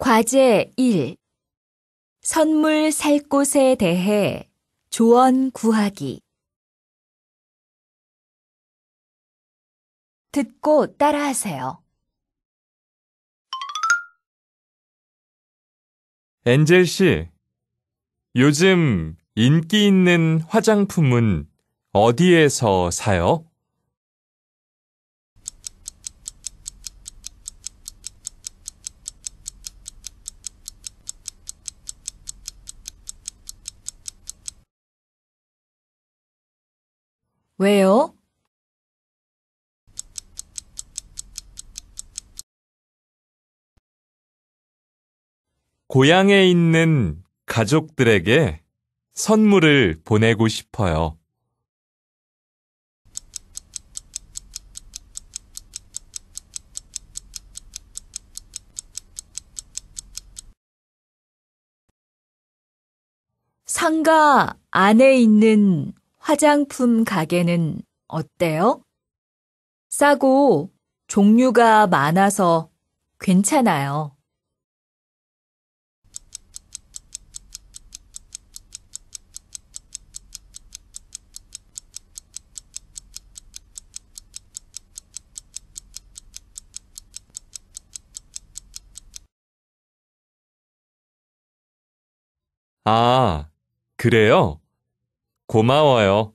과제 1. 선물 살 곳에 대해 조언 구하기. 듣고 따라하세요. 엔젤 씨, 요즘 인기 있는 화장품은 어디에서 사요? 왜요? 고향에 있는 가족들에게 선물을 보내고 싶어요. 상가 안에 있는 화장품 가게는 어때요? 싸고 종류가 많아서 괜찮아요. 아, 그래요? 고마워요.